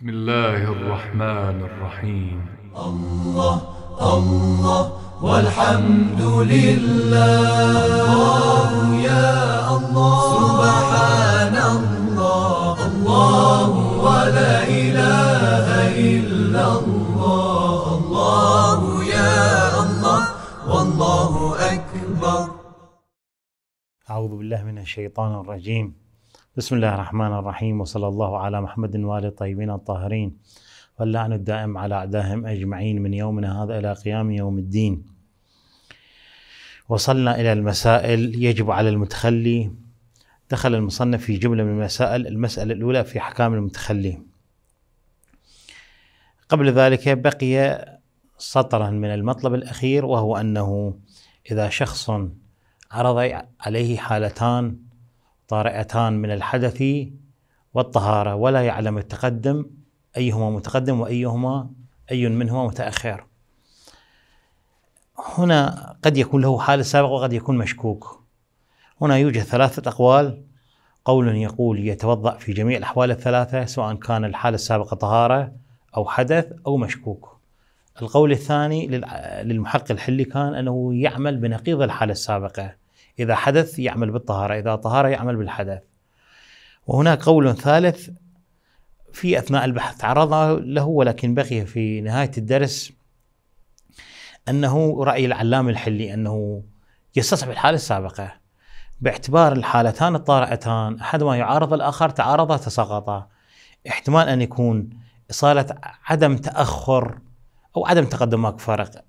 بسم الله الرحمن الرحيم الله الله والحمد لله الله يا الله سبحان الله الله ولا إله إلا الله الله يا الله والله أكبر أعوذ بالله من الشيطان الرجيم بسم الله الرحمن الرحيم وصلى الله على محمد وآله الطيبين الطاهرين واللعن الدائم على أعدائهم أجمعين من يومنا هذا إلى قيام يوم الدين وصلنا إلى المسائل يجب على المتخلي دخل المصنف في جملة من المسائل المسألة الأولى في أحكام المتخلي قبل ذلك بقي سطرا من المطلب الأخير وهو أنه إذا شخص عرض عليه حالتان طارئتان من الحدث والطهارة ولا يعلم التقدم أيهما متقدم وأيهما أي منهما متأخر هنا قد يكون له حال سابق وقد يكون مشكوك هنا يوجد ثلاثة أقوال قول يقول يتوضأ في جميع الأحوال الثلاثة سواء كان الحالة السابقة طهارة أو حدث أو مشكوك القول الثاني للمحقق الحلي كان أنه يعمل بنقيض الحالة السابقة إذا حدث يعمل بالطهارة إذا طهارة يعمل بالحدث وهناك قول ثالث في أثناء البحث تعرض له ولكن بقي في نهاية الدرس أنه رأي العلام الحلي أنه يستصعب الحالة السابقة باعتبار الحالتان الطارئتان ما يعارض الآخر تعارضا تساقطا احتمال أن يكون إصالة عدم تأخر أو عدم تقدم ماك فرق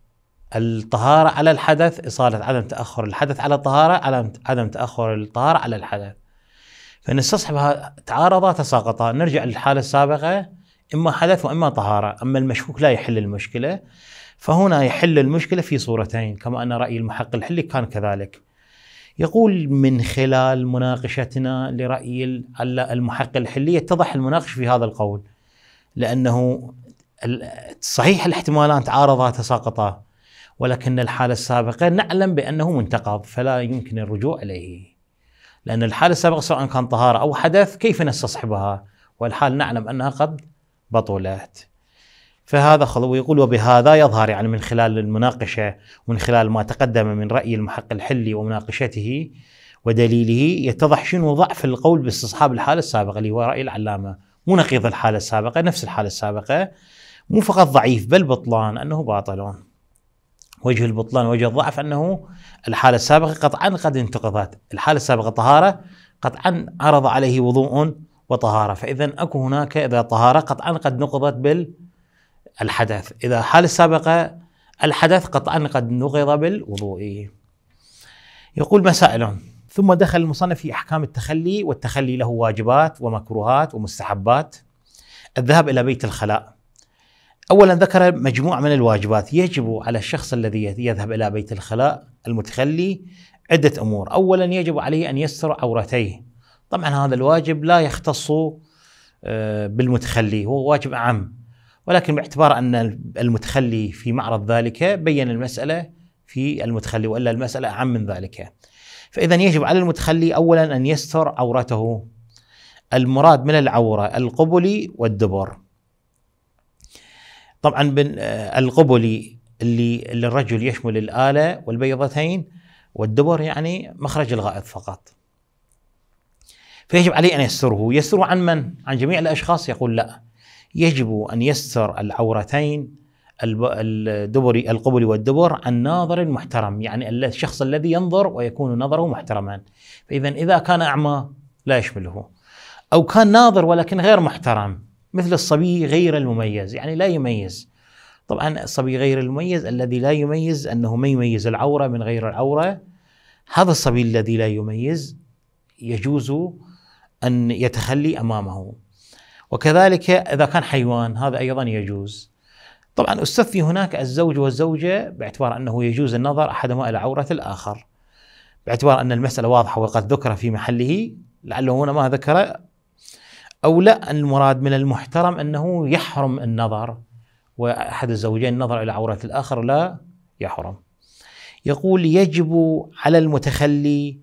الطهارة على الحدث إصالة عدم تأخر الحدث على الطهارة على عدم تأخر الطهارة على الحدث فنستصحب تعارضا تساقطا نرجع للحالة السابقة إما حدث وإما طهارة أما المشكوك لا يحل المشكلة فهنا يحل المشكلة في صورتين كما أن رأي المحق الحلي كان كذلك يقول من خلال مناقشتنا لرأي المحق الحلي يتضح المناقش في هذا القول لأنه صحيح الاحتمالان تعارضا تساقطا ولكن الحالة السابقة نعلم بأنه منتقض فلا يمكن الرجوع إليه لأن الحالة السابقة سواء كان طهارة أو حدث كيف نستصحبها والحال نعلم أنها قد بطلت فهذا خلوي يقول وبهذا يظهر يعني من خلال المناقشة ومن خلال ما تقدم من رأي المحق الحلي ومناقشته ودليله يتضح شنو ضعف القول باستصحاب الحالة السابقة اللي هو رأي العلامة مو نقيض الحالة السابقة نفس الحالة السابقة مو فقط ضعيف بل بطلان أنه باطلون وجه البطلان وجه الضعف أنه الحالة السابقة قطعا قد انتقضت الحالة السابقة طهارة قطعا عرض عليه وضوء وطهارة فإذا أكو هناك إذا طهارة قطعا قد نقضت بالحدث إذا الحالة السابقة الحدث قطعا قد نقض بالوضوء يقول مسائل ثم دخل المصنف في أحكام التخلي والتخلي له واجبات ومكروهات ومستحبات الذهاب إلى بيت الخلاء اولا ذكر مجموعه من الواجبات يجب على الشخص الذي يذهب الى بيت الخلاء المتخلي عده امور، اولا يجب عليه ان يستر عورتيه. طبعا هذا الواجب لا يختص آه، بالمتخلي هو واجب اعم ولكن باعتبار ان المتخلي في معرض ذلك بين المساله في المتخلي والا المساله اعم من ذلك. فاذا يجب على المتخلي اولا ان يستر عورته. المراد من العوره القبلي والدبر. طبعا آه، القبلي اللي للرجل يشمل الآلة والبيضتين والدبر يعني مخرج الغائط فقط فيجب عليه أن يستره يستره عن من؟ عن جميع الأشخاص يقول لا يجب أن يستر العورتين الدبري القبلي والدبر عن ناظر محترم يعني الشخص الذي ينظر ويكون نظره محترما فإذا إذا كان أعمى لا يشمله أو كان ناظر ولكن غير محترم مثل الصبي غير المميز يعني لا يميز طبعا الصبي غير المميز الذي لا يميز أنه ما يميز العورة من غير العورة هذا الصبي الذي لا يميز يجوز أن يتخلي أمامه وكذلك إذا كان حيوان هذا أيضا يجوز طبعا استثني هناك الزوج والزوجة باعتبار أنه يجوز النظر أحدهما إلى عورة الآخر باعتبار أن المسألة واضحة وقد ذكر في محله لعله هنا ما ذكر أو لا المراد من المحترم أنه يحرم النظر وأحد الزوجين النظر إلى عورة الآخر لا يحرم يقول يجب على المتخلي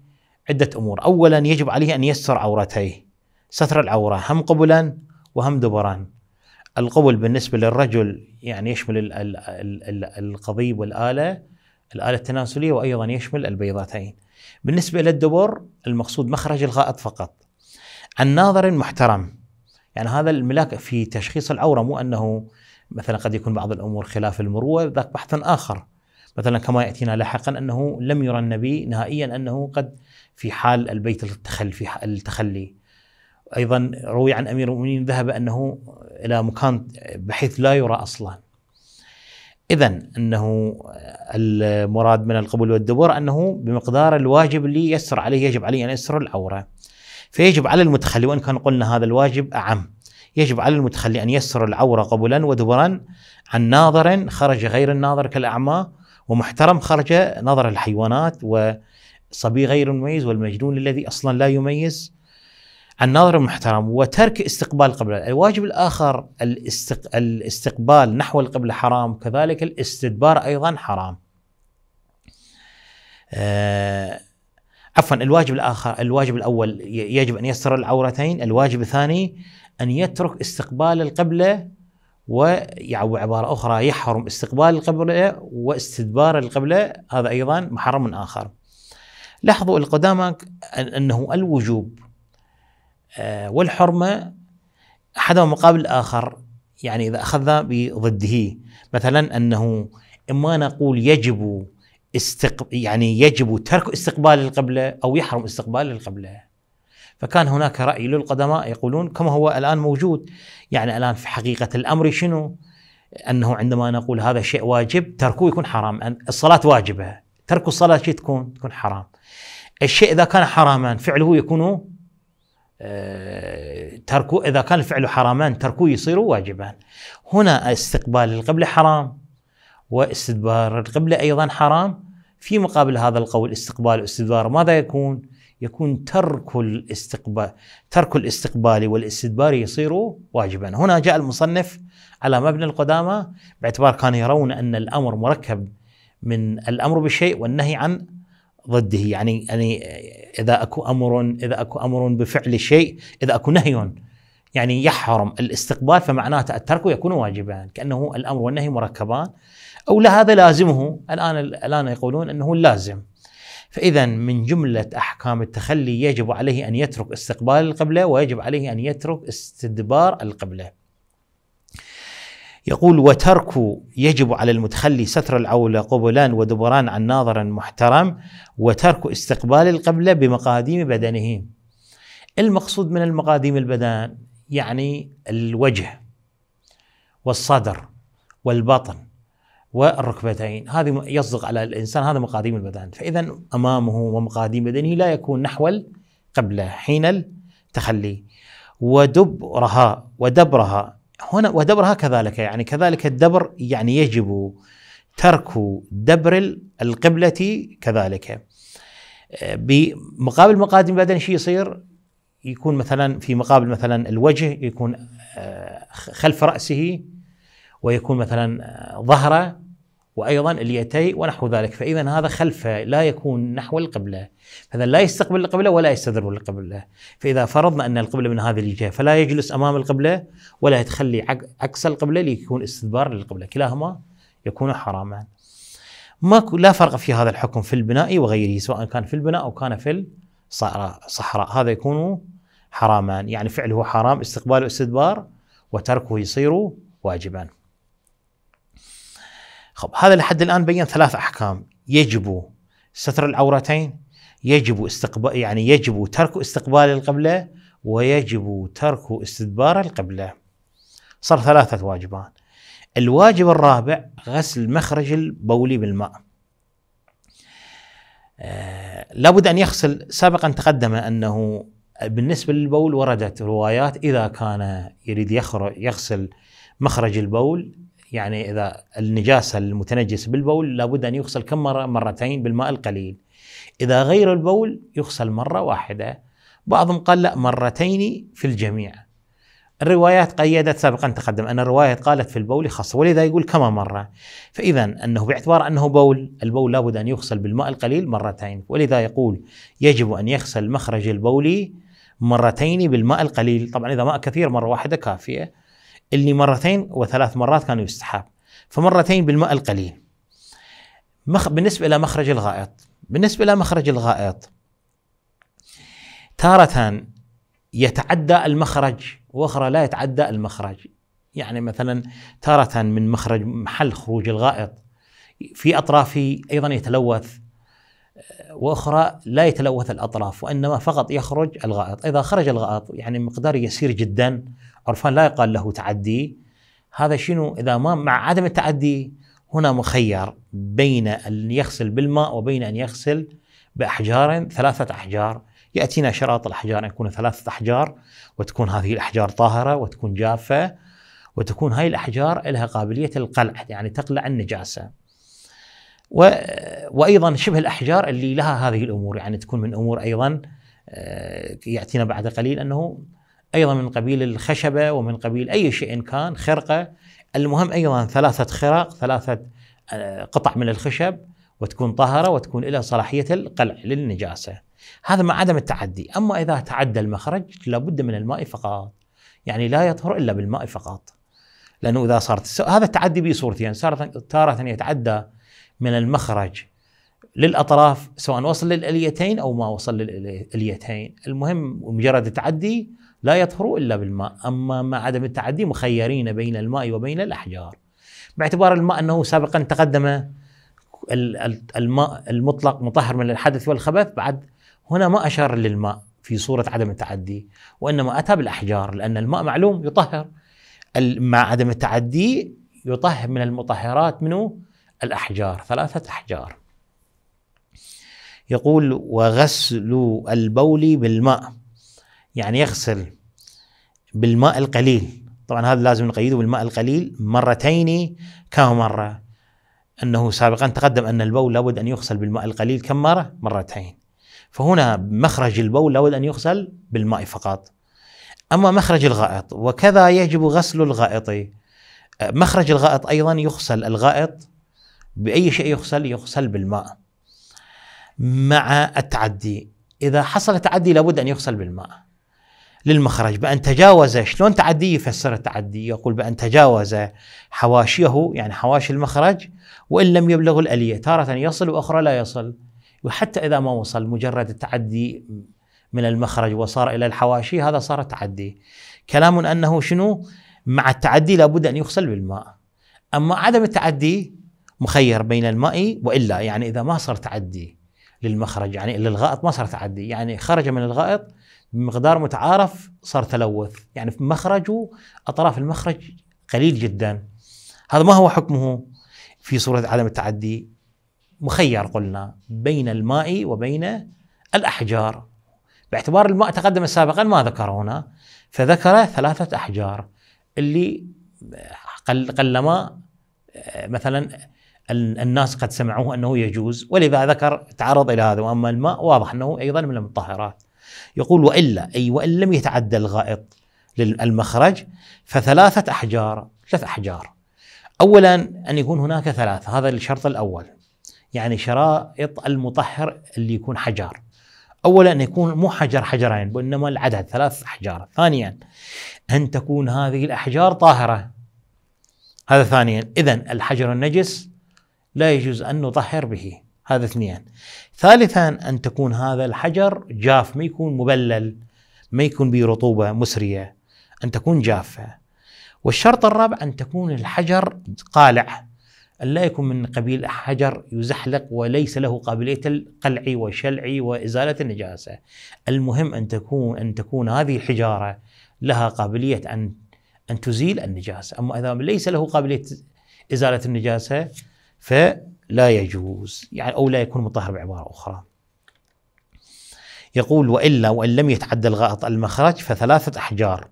عدة أمور أولا يجب عليه أن يستر عورتيه ستر العورة هم قبلا وهم دبرا القبل بالنسبة للرجل يعني يشمل القضيب والآلة الآلة التناسلية وأيضا يشمل البيضتين بالنسبة إلى الدبر المقصود مخرج الغائط فقط الناظر المحترم يعني هذا الملاك في تشخيص العوره مو انه مثلا قد يكون بعض الامور خلاف المروه ذاك بحث اخر مثلا كما ياتينا لاحقا انه لم يرى النبي نهائيا انه قد في حال البيت التخلي في التخلي ايضا روي عن امير المؤمنين ذهب انه الى مكان بحيث لا يرى اصلا اذا انه المراد من القبول والدبر انه بمقدار الواجب اللي يسر عليه يجب عليه ان يسر العوره فيجب على المتخلي وان كان قلنا هذا الواجب اعم يجب على المتخلي ان يستر العوره قبلا ودبرا عن ناظر خرج غير الناظر كالاعمى ومحترم خرج نظر الحيوانات وصبي غير المميز والمجنون الذي اصلا لا يميز عن ناظر محترم وترك استقبال القبلة الواجب الآخر الاستق... الاستقبال نحو القبلة حرام كذلك الاستدبار أيضا حرام آه عفوا الواجب الاخر الواجب الاول يجب ان يستر العورتين، الواجب الثاني ان يترك استقبال القبله عباره أخرى يحرم استقبال القبلة واستدبار القبلة هذا أيضا محرم آخر لاحظوا القدامى أنه الوجوب آه، والحرمة أحدهما مقابل الآخر يعني إذا أخذنا بضده مثلا أنه إما نقول يجب استق... يعني يجب ترك استقبال القبلة أو يحرم استقبال القبلة فكان هناك رأي للقدماء يقولون كما هو الآن موجود يعني الآن في حقيقة الأمر شنو أنه عندما نقول هذا شيء واجب تركه يكون حرام الصلاة واجبة ترك الصلاة شيء تكون تكون حرام الشيء إذا كان حراما فعله يكون آه، تركه إذا كان الفعل حراما تركه يصير واجبا هنا استقبال القبلة حرام واستدبار القبلة أيضا حرام في مقابل هذا القول استقبال واستدبار ماذا يكون؟ يكون ترك الاستقبال ترك الاستقبال والاستدبار يصير واجبا هنا جاء المصنف على مبنى القدامى باعتبار كانوا يرون أن الأمر مركب من الأمر بالشيء والنهي عن ضده يعني يعني إذا أكو أمر إذا أكو أمر بفعل شيء إذا أكو نهي يعني يحرم الاستقبال فمعناته الترك يكون واجبا كأنه الأمر والنهي مركبان أو لا هذا لازمه الآن الآن يقولون أنه لازم فإذا من جملة أحكام التخلي يجب عليه أن يترك استقبال القبلة ويجب عليه أن يترك استدبار القبلة يقول وترك يجب على المتخلي ستر العولة قبلان ودبران عن ناظر محترم وترك استقبال القبلة بمقاديم بدنه المقصود من المقاديم البدن يعني الوجه والصدر والبطن والركبتين هذه يصدق على الإنسان هذا مقاديم البدن فإذا أمامه ومقاديم بدنه لا يكون نحو القبلة حين التخلي ودبرها ودبرها هنا ودبرها كذلك يعني كذلك الدبر يعني يجب ترك دبر القبلة كذلك آه، بمقابل مقاديم البدن شيء يصير يكون مثلا في مقابل مثلا الوجه يكون آه، خلف رأسه ويكون مثلا آه، ظهره وايضا اليتي ونحو ذلك فاذا هذا خلفه لا يكون نحو القبله فاذا لا يستقبل القبله ولا يستدبر القبله فاذا فرضنا ان القبله من هذه الجهه فلا يجلس امام القبله ولا يتخلي عكس القبله ليكون استدبار للقبله كلاهما يكون حراما ما لا فرق في هذا الحكم في البناء وغيره سواء كان في البناء او كان في الصحراء هذا يكون حرامان يعني فعله حرام استقبال واستدبار وتركه يصير واجبا خب هذا لحد الآن بين ثلاث أحكام يجب ستر العورتين يجب استقبال يعني يجب ترك استقبال القبلة ويجب ترك استدبار القبلة صار ثلاثة واجبان الواجب الرابع غسل مخرج البولي بالماء آه لابد أن يغسل سابقا تقدم أنه بالنسبة للبول وردت روايات إذا كان يريد يغسل مخرج البول يعني إذا النجاسة المتنجس بالبول لابد أن يغسل كم مرة مرتين بالماء القليل إذا غير البول يغسل مرة واحدة بعضهم قال لا مرتين في الجميع الروايات قيدت سابقا تقدم أن الروايه قالت في البول خاصة ولذا يقول كما مرة فإذا أنه باعتبار أنه بول البول لابد أن يغسل بالماء القليل مرتين ولذا يقول يجب أن يغسل مخرج البول مرتين بالماء القليل طبعا إذا ماء كثير مرة واحدة كافية اللي مرتين وثلاث مرات كانوا يستحب فمرتين بالماء القليل مخ... بالنسبة إلى مخرج الغائط بالنسبة إلى مخرج الغائط تارة يتعدى المخرج وأخرى لا يتعدى المخرج يعني مثلا تارة من مخرج محل خروج الغائط في أطرافه أيضا يتلوث واخرى لا يتلوث الاطراف وانما فقط يخرج الغائط، اذا خرج الغائط يعني مقدار يسير جدا عرفان لا يقال له تعدي هذا شنو اذا ما مع عدم التعدي هنا مخير بين ان يغسل بالماء وبين ان يغسل باحجار ثلاثه احجار ياتينا شراط الاحجار ان يكون ثلاثه احجار وتكون هذه الاحجار طاهره وتكون جافه وتكون هاي الاحجار لها قابليه القلع يعني تقلع النجاسه. و... وايضا شبه الاحجار اللي لها هذه الامور يعني تكون من امور ايضا آه، ياتينا بعد قليل انه ايضا من قبيل الخشبه ومن قبيل اي شيء كان خرقه المهم ايضا ثلاثه خرق ثلاثه آه، قطع من الخشب وتكون طاهره وتكون لها صلاحيه القلع للنجاسه. هذا مع عدم التعدي، اما اذا تعدى المخرج لابد من الماء فقط. يعني لا يطهر الا بالماء فقط. لانه اذا صارت هذا التعدي به صورتين، يعني صارت تارة يتعدى من المخرج للاطراف سواء وصل للاليتين او ما وصل للاليتين، المهم مجرد التعدي لا يطهروا الا بالماء، اما مع عدم التعدي مخيرين بين الماء وبين الاحجار. باعتبار الماء انه سابقا تقدم الماء المطلق مطهر من الحدث والخبث بعد هنا ما اشار للماء في صوره عدم التعدي، وانما اتى بالاحجار لان الماء معلوم يطهر. مع عدم التعدي يطهر من المطهرات منه الأحجار ثلاثة أحجار يقول وغسل البول بالماء يعني يغسل بالماء القليل طبعا هذا لازم نقيده بالماء القليل مرتين كم مرة أنه سابقا تقدم أن البول لابد أن يغسل بالماء القليل كم مرة مرتين فهنا مخرج البول لابد أن يغسل بالماء فقط أما مخرج الغائط وكذا يجب غسل الغائط مخرج الغائط أيضا يغسل الغائط بأي شيء يغسل يغسل بالماء مع التعدي إذا حصل تعدي لابد أن يغسل بالماء للمخرج بأن تجاوز شلون تعدي يفسر التعدي يقول بأن تجاوز حواشيه يعني حواشي المخرج وإن لم يبلغ الألية تارة يصل وأخرى لا يصل وحتى إذا ما وصل مجرد التعدي من المخرج وصار إلى الحواشي هذا صار تعدي كلام أنه شنو مع التعدي لابد أن يغسل بالماء أما عدم التعدي مخير بين الماء والا يعني اذا ما صار تعدي للمخرج يعني للغائط ما صار تعدي يعني خرج من الغائط بمقدار متعارف صار تلوث يعني في مخرجه اطراف المخرج قليل جدا هذا ما هو حكمه في صوره عدم التعدي مخير قلنا بين الماء وبين الاحجار باعتبار الماء تقدم سابقا ما ذكر هنا فذكر ثلاثه احجار اللي قل قلما آه، مثلا الناس قد سمعوه انه يجوز ولذا ذكر تعرض الى هذا واما الماء واضح انه ايضا من المطهرات. يقول والا اي وان لم يتعدى الغائط للمخرج فثلاثه احجار ثلاث احجار. اولا ان يكون هناك ثلاث هذا الشرط الاول. يعني شرائط المطهر اللي يكون حجار. اولا ان يكون مو حجر حجرين وانما العدد ثلاث احجار. ثانيا ان تكون هذه الاحجار طاهره. هذا ثانيا، اذا الحجر النجس لا يجوز أن نطهر به هذا اثنين ثالثا أن تكون هذا الحجر جاف ما يكون مبلل ما يكون به رطوبة مسرية أن تكون جافة والشرط الرابع أن تكون الحجر قالع أن لا يكون من قبيل حجر يزحلق وليس له قابلية القلع وشلع وإزالة النجاسة المهم أن تكون أن تكون هذه الحجارة لها قابلية أن أن تزيل النجاسة أما إذا ليس له قابلية إزالة النجاسة فلا يجوز يعني أو لا يكون مطهر بعبارة أخرى يقول وإلا وإن لم يتعدى الغائط المخرج فثلاثة أحجار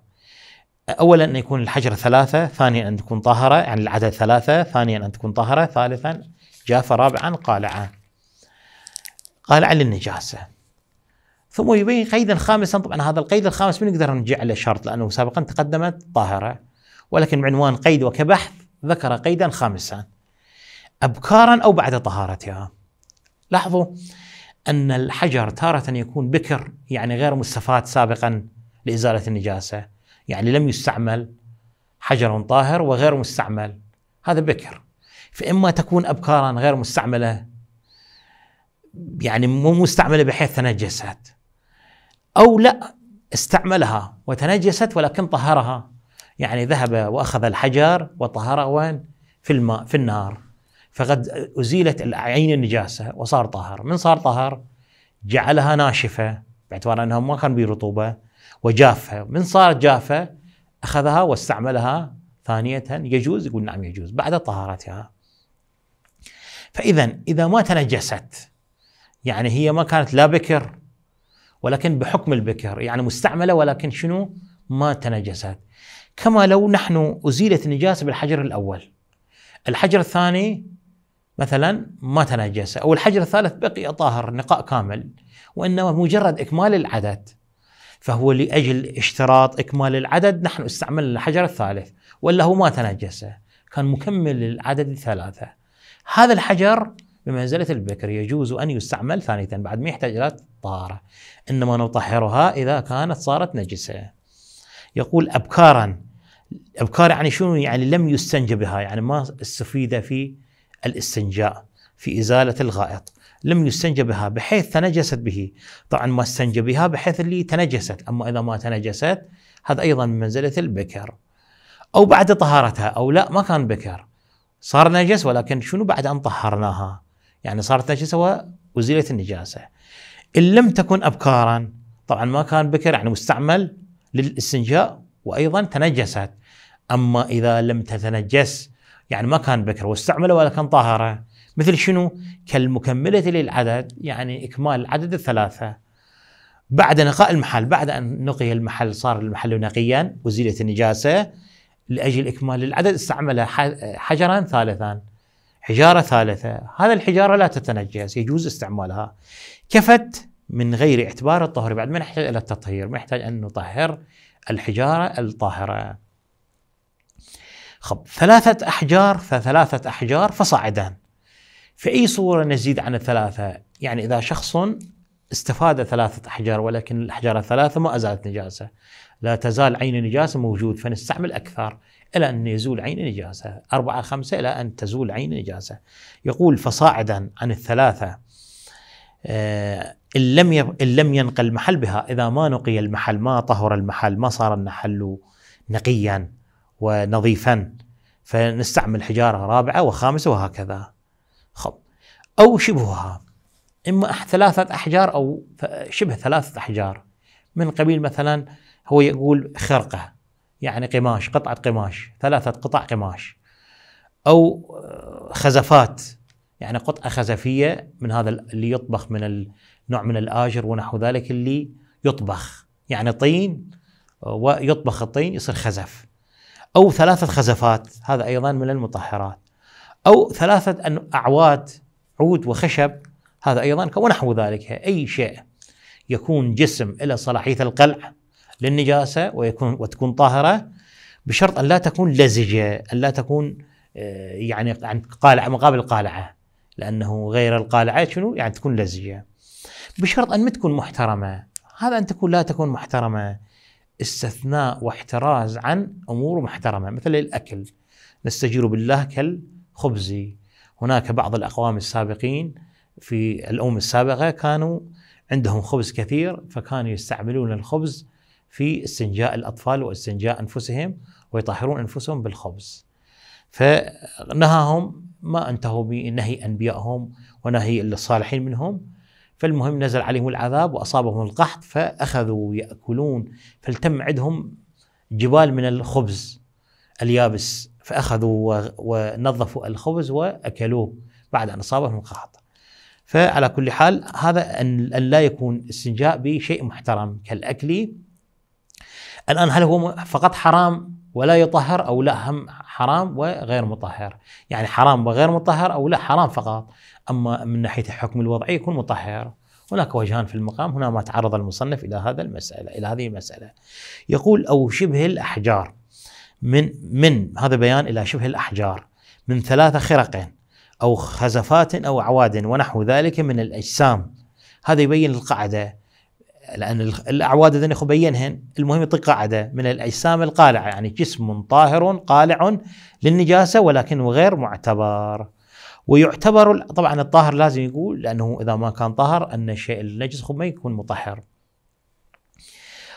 أولا أن يكون الحجر ثلاثة ثانيا أن تكون طهرة يعني العدد ثلاثة ثانيا أن تكون طهرة ثالثا جافة رابعا قالعة قالعة للنجاسة ثم يبين قيدا خامسا طبعا هذا القيد الخامس ما نقدر نجعله شرط لأنه سابقا تقدمت طاهرة ولكن بعنوان قيد وكبحث ذكر قيدا خامسا أبكارا أو بعد طهارتها لاحظوا أن الحجر تارة يكون بكر يعني غير مستفاد سابقا لإزالة النجاسة يعني لم يستعمل حجر طاهر وغير مستعمل هذا بكر فإما تكون أبكارا غير مستعملة يعني مو مستعملة بحيث تنجست أو لا استعملها وتنجست ولكن طهرها يعني ذهب وأخذ الحجر وطهره وين؟ في الماء في النار فقد أزيلت العين النجاسة وصار طاهر من صار طاهر جعلها ناشفة باعتبار أنها ما كان به رطوبة وجافة من صارت جافة أخذها واستعملها ثانية يجوز يقول نعم يجوز بعد طهارتها فإذا إذا ما تنجست يعني هي ما كانت لا بكر ولكن بحكم البكر يعني مستعملة ولكن شنو ما تنجست كما لو نحن أزيلت النجاسة بالحجر الأول الحجر الثاني مثلا ما تنجس او الحجر الثالث بقي طاهر نقاء كامل وانما مجرد اكمال العدد فهو لاجل اشتراط اكمال العدد نحن استعملنا الحجر الثالث ولا هو ما تنجس كان مكمل للعدد الثلاثه هذا الحجر بمنزلة البكر يجوز أن يستعمل ثانية بعد ما يحتاج إلى طهارة إنما نطهرها إذا كانت صارت نجسة يقول أبكارا أبكار يعني شنو يعني لم يستنج بها يعني ما استفيد في الاستنجاء في إزالة الغائط لم يستنج بها بحيث تنجست به طبعا ما استنج بها بحيث اللي تنجست أما إذا ما تنجست هذا أيضا من منزلة البكر أو بعد طهارتها أو لا ما كان بكر صار نجس ولكن شنو بعد أن طهرناها يعني صارت نجسة وأزيلت النجاسة إن لم تكن أبكارا طبعا ما كان بكر يعني مستعمل للاستنجاء وأيضا تنجست أما إذا لم تتنجس يعني ما كان بكر واستعمله ولا كان طاهرة مثل شنو كالمكملة للعدد يعني إكمال العدد الثلاثة بعد نقاء المحل بعد أن نقي المحل صار المحل نقيا وزيلت النجاسة لأجل إكمال العدد استعمل حجرا ثالثا حجارة ثالثة هذا الحجارة لا تتنجس يجوز استعمالها كفت من غير اعتبار الطهر بعد ما نحتاج إلى التطهير ما نحتاج أن نطهر الحجارة الطاهرة خب ثلاثة أحجار فثلاثة أحجار فصاعدان في أي صورة نزيد عن الثلاثة يعني إذا شخص استفاد ثلاثة أحجار ولكن الأحجار الثلاثة ما أزالت نجاسة لا تزال عين النجاسة موجود فنستعمل أكثر إلى أن يزول عين النجاسة أربعة خمسة إلى أن تزول عين النجاسة يقول فصاعدا عن الثلاثة آه، إن لم إن لم ينقل المحل بها إذا ما نقي المحل ما طهر المحل ما صار النحل نقيا ونظيفا فنستعمل حجارة رابعة وخامسة وهكذا خب أو شبهها إما ثلاثة أحجار أو شبه ثلاثة أحجار من قبيل مثلا هو يقول خرقة يعني قماش قطعة قماش ثلاثة قطع قماش أو آه، خزفات يعني قطعة خزفية من هذا اللي يطبخ من النوع من الآجر ونحو ذلك اللي يطبخ يعني طين آه، ويطبخ الطين يصير خزف أو ثلاثة خزفات هذا أيضا من المطهرات أو ثلاثة أعواد عود وخشب هذا أيضا ونحو ذلك أي شيء يكون جسم له صلاحية القلع للنجاسة ويكون وتكون طاهرة بشرط أن لا تكون لزجة أن لا تكون آه، يعني عن قالعة مقابل قالعة لأنه غير القالعة شنو يعني تكون لزجة بشرط أن ما تكون محترمة هذا أن تكون لا تكون محترمة استثناء واحتراز عن امور محترمه مثل الاكل نستجير بالله كالخبز هناك بعض الاقوام السابقين في الامم السابقه كانوا عندهم خبز كثير فكانوا يستعملون الخبز في استنجاء الاطفال واستنجاء انفسهم ويطهرون انفسهم بالخبز فنهاهم ما انتهوا بنهي انبيائهم ونهي الصالحين منهم فالمهم نزل عليهم العذاب واصابهم القحط فاخذوا ياكلون فالتم عندهم جبال من الخبز اليابس فاخذوا ونظفوا الخبز واكلوه بعد ان اصابهم القحط. فعلى كل حال هذا ان لا يكون استنجاء بشيء محترم كالاكل الان هل هو فقط حرام ولا يطهر او لا هم حرام وغير مطهر، يعني حرام وغير مطهر او لا حرام فقط، أما من ناحية الحكم الوضعي يكون مطهر هناك وجهان في المقام هنا ما تعرض المصنف إلى هذا المسألة إلى هذه المسألة يقول أو شبه الأحجار من من هذا بيان إلى شبه الأحجار من ثلاثة خرق أو خزفات أو أعواد ونحو ذلك من الأجسام هذا يبين القاعدة لأن الأعواد اذا أخو بينهن المهم يعطي قاعدة من الأجسام القالعة يعني جسم طاهر قالع للنجاسة ولكنه غير معتبر ويعتبر طبعا الطاهر لازم يقول لانه اذا ما كان طاهر ان الشيء النجس ما يكون مطهر.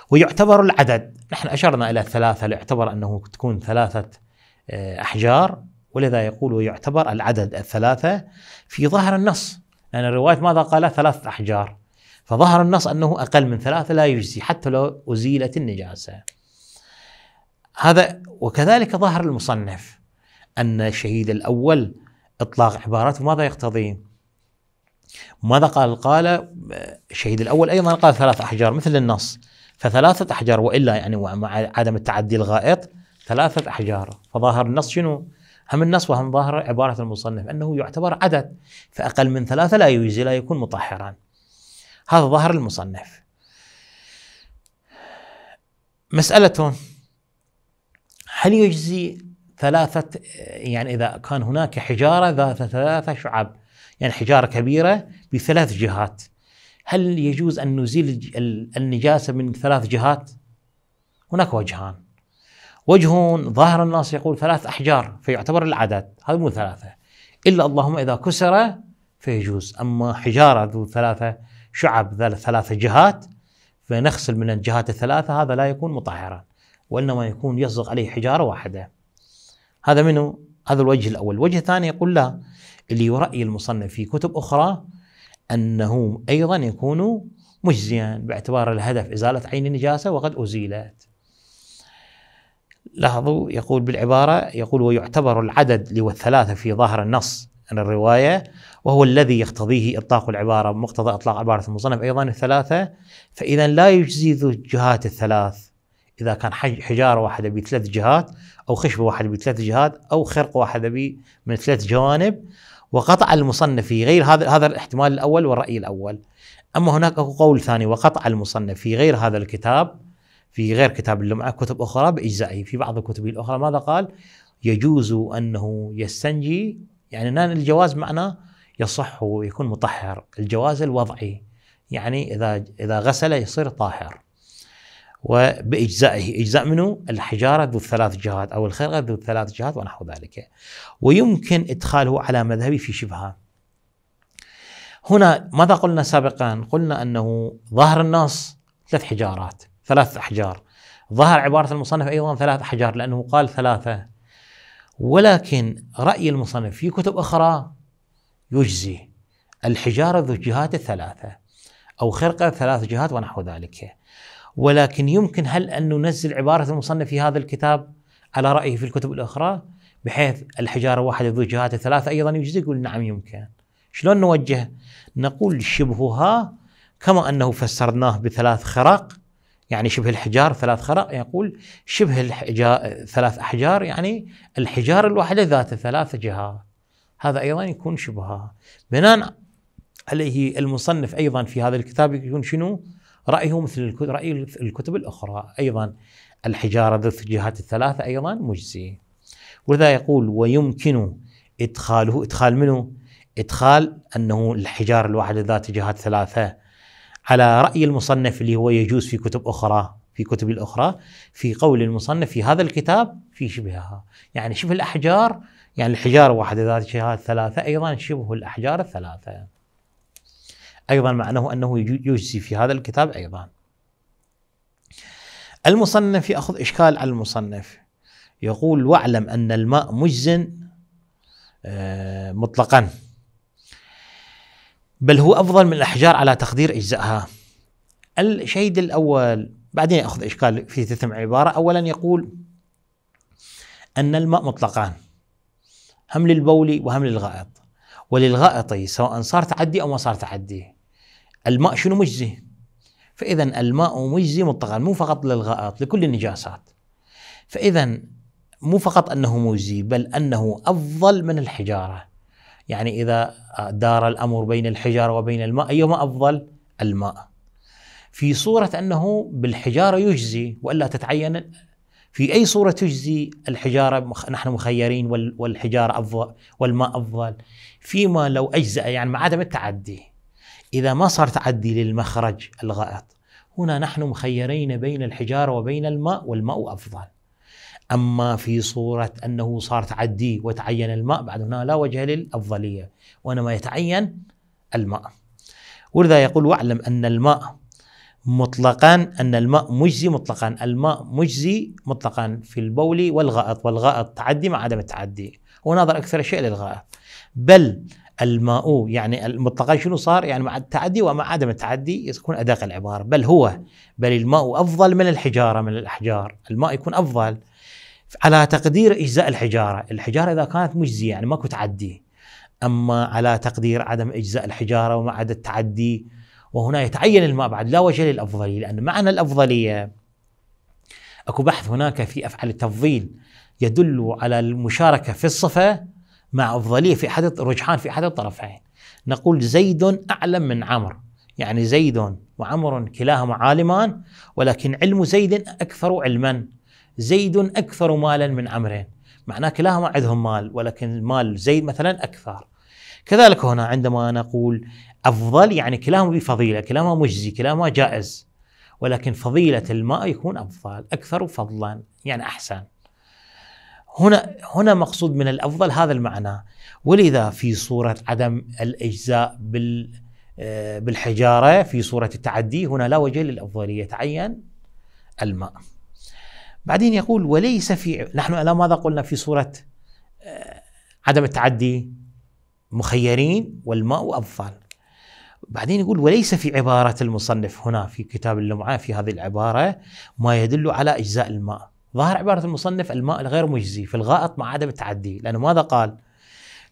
ويعتبر العدد نحن اشرنا الى الثلاثه ليعتبر انه تكون ثلاثه آه، احجار ولذا يقول ويعتبر العدد الثلاثه في ظهر النص لان يعني الروايه ماذا قال ثلاثه احجار فظهر النص انه اقل من ثلاثه لا يجزي حتى لو ازيلت النجاسه. هذا وكذلك ظهر المصنف ان الشهيد الاول إطلاق عبارات ماذا يقتضي؟ ماذا قال؟ قال الشهيد الأول أيضا قال ثلاث أحجار مثل النص فثلاثة أحجار وإلا يعني مع عدم التعدي الغائط ثلاثة أحجار فظاهر النص شنو؟ هم النص وهم ظاهر عبارة المصنف أنه يعتبر عدد فأقل من ثلاثة لا يجزي لا يكون مطهرا هذا ظاهر المصنف مسألة هل يجزي ثلاثة يعني إذا كان هناك حجارة ذات ثلاثة شعب يعني حجارة كبيرة بثلاث جهات هل يجوز أن نزيل النجاسة من ثلاث جهات؟ هناك وجهان وجه ظاهر الناس يقول ثلاث أحجار فيعتبر العدد هذا مو ثلاثة إلا اللهم إذا كسر فيجوز أما حجارة ذو ثلاثة شعب ذو ثلاثة جهات فنغسل من الجهات الثلاثة هذا لا يكون مطهرا وإنما يكون يصدق عليه حجارة واحدة هذا منه هذا الوجه الأول الوجه الثاني يقول لا اللي رأي المصنف في كتب أخرى أنه أيضا يكون مجزيا باعتبار الهدف إزالة عين النجاسة وقد أزيلت لاحظوا يقول بالعبارة يقول ويعتبر العدد الثلاثه في ظاهر النص عن الرواية وهو الذي يقتضيه إطلاق العبارة مقتضى إطلاق عبارة المصنف أيضا الثلاثة فإذا لا يجزي ذو الجهات الثلاث اذا كان حجاره واحده بثلاث جهات او خشبه واحده بثلاث جهات او خرق واحده من ثلاث جوانب وقطع المصنف في غير هذا هذا الاحتمال الاول والراي الاول اما هناك اكو قول ثاني وقطع المصنف في غير هذا الكتاب في غير كتاب اللمعه كتب اخرى باجزائه في بعض الكتب الاخرى ماذا قال؟ يجوز انه يستنجي يعني نان الجواز معناه يصح ويكون مطهر الجواز الوضعي يعني اذا اذا غسل يصير طاهر وبإجزائه إجزاء منه الحجارة ذو الثلاث جهات أو الخرقة ذو الثلاث جهات ونحو ذلك ويمكن إدخاله على مذهبي في شبهة هنا ماذا قلنا سابقا قلنا أنه ظهر النص ثلاث حجارات ثلاث أحجار ظهر عبارة المصنف أيضا ثلاث أحجار لأنه قال ثلاثة ولكن رأي المصنف في كتب أخرى يجزي الحجارة ذو الجهات الثلاثة أو خرقة ثلاث جهات ونحو ذلك ولكن يمكن هل أن ننزل عبارة المصنف في هذا الكتاب على رأيه في الكتب الأخرى بحيث الحجارة واحدة ذو جهات ثلاثة أيضا يجزي يقول نعم يمكن شلون نوجه نقول شبهها كما أنه فسرناه بثلاث خرق يعني شبه الحجار ثلاث خرق يقول شبه الحجار ثلاث أحجار يعني الحجار الواحدة ذات ثلاث جهات هذا أيضا يكون شبهها بناء عليه المصنف أيضا في هذا الكتاب يكون شنو رأيه مثل رأي الكتب الأخرى أيضا الحجارة ذات الجهات الثلاثة أيضا مجزي ولذا يقول ويمكن إدخاله إدخال منه إدخال أنه الحجارة الواحدة ذات جهات ثلاثة على رأي المصنف اللي هو يجوز في كتب أخرى في كتب الأخرى في قول المصنف في هذا الكتاب في شبهها يعني شبه الأحجار يعني الحجارة واحدة ذات جهات ثلاثة أيضا شبه الأحجار الثلاثة أيضا معناه أنه يجزي في هذا الكتاب أيضا المصنف يأخذ إشكال على المصنف يقول واعلم أن الماء مجز آه، مطلقا بل هو أفضل من الأحجار على تقدير إجزائها الشيد الأول بعدين يأخذ إشكال في تتم عبارة أولا يقول أن الماء مطلقان هم للبول وهم للغائط وللغائط سواء صار تعدي أو ما صار تعدي الماء شنو مجزي فاذا الماء مجزي مطلقا مو فقط للغائط لكل النجاسات فاذا مو فقط انه مجزي بل انه افضل من الحجاره يعني اذا دار الامر بين الحجاره وبين الماء ايهما افضل الماء في صوره انه بالحجاره يجزي والا تتعين في اي صوره تجزي الحجاره نحن مخيرين والحجاره افضل والماء افضل فيما لو اجزا يعني مع عدم التعدي إذا ما صار تعدي للمخرج الغائط هنا نحن مخيرين بين الحجارة وبين الماء والماء أفضل أما في صورة أنه صار تعدي وتعين الماء بعد هنا لا وجه للأفضلية وإنما يتعين الماء ولذا يقول واعلم أن الماء مطلقا أن الماء مجزي مطلقا الماء مجزي مطلقا في البول والغائط والغائط تعدي مع عدم التعدي وناظر أكثر شيء للغائط بل الماء يعني المطلقات شنو صار يعني مع التعدي ومع عدم التعدي يكون أدق العبارة بل هو بل الماء أفضل من الحجارة من الأحجار الماء يكون أفضل على تقدير إجزاء الحجارة الحجارة إذا كانت مجزية يعني ماكو تعدي أما على تقدير عدم إجزاء الحجارة وما عدا التعدي وهنا يتعين الماء بعد لا وجه للأفضلية لأن معنى الأفضلية أكو بحث هناك في أفعال التفضيل يدل على المشاركة في الصفة مع أفضلية في أحد رجحان في أحد الطرفين نقول زيد أعلم من عمر يعني زيد وعمر كلاهما عالمان ولكن علم زيد أكثر علما زيد أكثر مالا من عمر معناه كلاهما عندهم مال ولكن مال زيد مثلا أكثر كذلك هنا عندما نقول أفضل يعني كلاهما بفضيلة كلاهما مجزي كلاهما جائز ولكن فضيلة الماء يكون أفضل أكثر فضلا يعني أحسن هنا هنا مقصود من الافضل هذا المعنى ولذا في صوره عدم الاجزاء بال آه، بالحجاره في صوره التعدي هنا لا وجه للافضليه تعين الماء. بعدين يقول وليس في نحن الان ماذا قلنا في صوره آه، عدم التعدي مخيرين والماء افضل. بعدين يقول وليس في عباره المصنف هنا في كتاب اللمعه في هذه العباره ما يدل على اجزاء الماء ظهر عبارة المصنف الماء الغير مجزي في الغائط مع عدم التعدي لأنه ماذا قال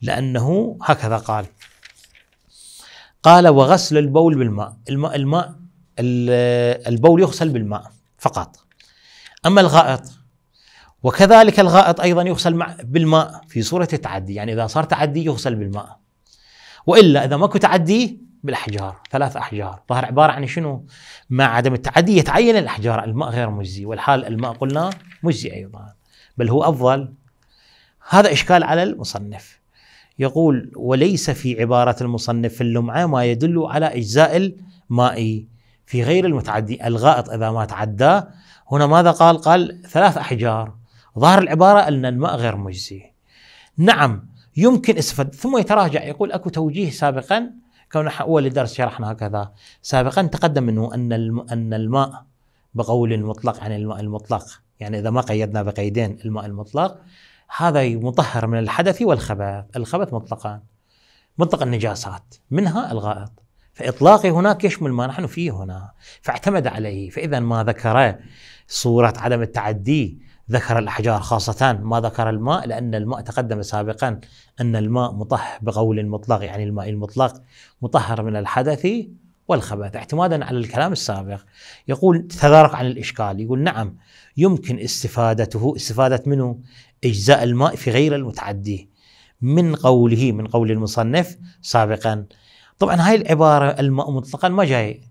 لأنه هكذا قال قال وغسل البول بالماء الماء, الماء البول يغسل بالماء فقط أما الغائط وكذلك الغائط أيضا يغسل مع بالماء في صورة التعدي يعني إذا صار تعدي يغسل بالماء وإلا إذا ماكو تعدي بالاحجار ثلاث احجار ظهر عباره عن شنو مع عدم التعدي يتعين الاحجار الماء غير مجزي والحال الماء قلنا مجزي أيضا بل هو أفضل هذا إشكال على المصنف يقول وليس في عبارة المصنف في اللمعة ما يدل على إجزاء الماء في غير المتعدي الغائط إذا ما تعداه هنا ماذا قال قال ثلاث أحجار ظاهر العبارة أن الماء غير مجزي نعم يمكن استفاد ثم يتراجع يقول أكو توجيه سابقا كون أول درس شرحنا هكذا سابقا تقدم منه أن أن الماء بقول مطلق عن الماء المطلق يعني إذا ما قيدنا بقيدين الماء المطلق هذا مطهر من الحدث والخبث الخبث مطلقان مطلق النجاسات منها الغائط فإطلاقي هناك يشمل ما نحن فيه هنا فاعتمد عليه فإذا ما ذكر صورة عدم التعدي ذكر الأحجار خاصة ما ذكر الماء لأن الماء تقدم سابقا أن الماء مطهر بقول مطلق يعني الماء المطلق مطهر من الحدث والخبث اعتمادا على الكلام السابق يقول تدارك عن الإشكال يقول نعم يمكن استفادته استفادة منه إجزاء الماء في غير المتعدي من قوله من قول المصنف سابقا طبعا هاي العبارة الماء مطلقا ما جاي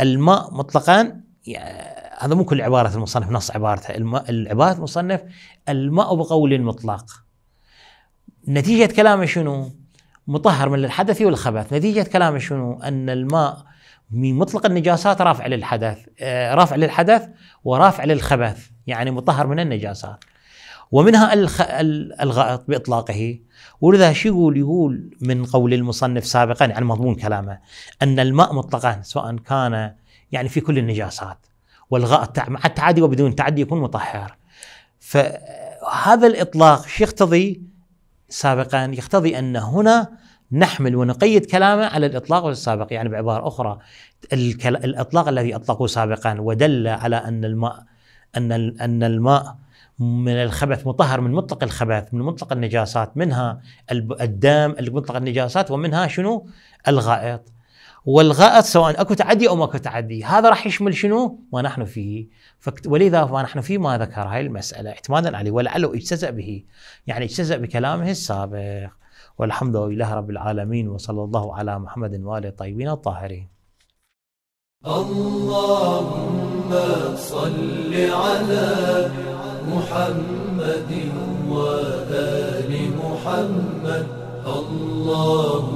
الماء مطلقا يعني هذا مو كل عبارة المصنف نص عبارته الماء العباره المصنف الماء بقول مطلق نتيجة كلامه شنو مطهر من الحدث والخبث نتيجة كلامه شنو أن الماء من مطلق النجاسات رافع للحدث آه، رافع للحدث ورافع للخبث يعني مطهر من النجاسات ومنها الغائط باطلاقه ولذا شو يقول يقول من قول المصنف سابقا عن يعني مضمون كلامه ان الماء مطلقا سواء كان يعني في كل النجاسات والغائط مع التعدي وبدون تعدي يكون مطهر فهذا الاطلاق شو يقتضي؟ سابقا يقتضي ان هنا نحمل ونقيد كلامه على الاطلاق السابق يعني بعباره اخرى الاطلاق الذي اطلقوه سابقا ودل على ان الماء ان ان الماء من الخبث مطهر من مطلق الخبث من مطلق النجاسات منها الدم مطلق النجاسات ومنها شنو الغائط والغائط سواء اكو تعدي او ماكو تعدي، هذا راح يشمل شنو؟ ما نحن فيه، ولذا ما نحن فيه ما ذكر هاي المساله اعتمادا عليه ولعله اجتزا به، يعني اجتزا بكلامه السابق، والحمد لله رب العالمين وصلى الله على محمد واله الطيبين الطاهرين. اللهم صل على محمد وال محمد اللهم